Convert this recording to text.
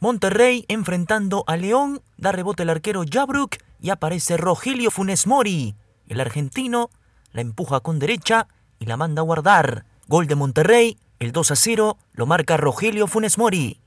Monterrey enfrentando a León, da rebote el arquero Jabruk y aparece Rogelio Funes Mori. El argentino la empuja con derecha y la manda a guardar. Gol de Monterrey, el 2 a 0 lo marca Rogelio Funes Mori.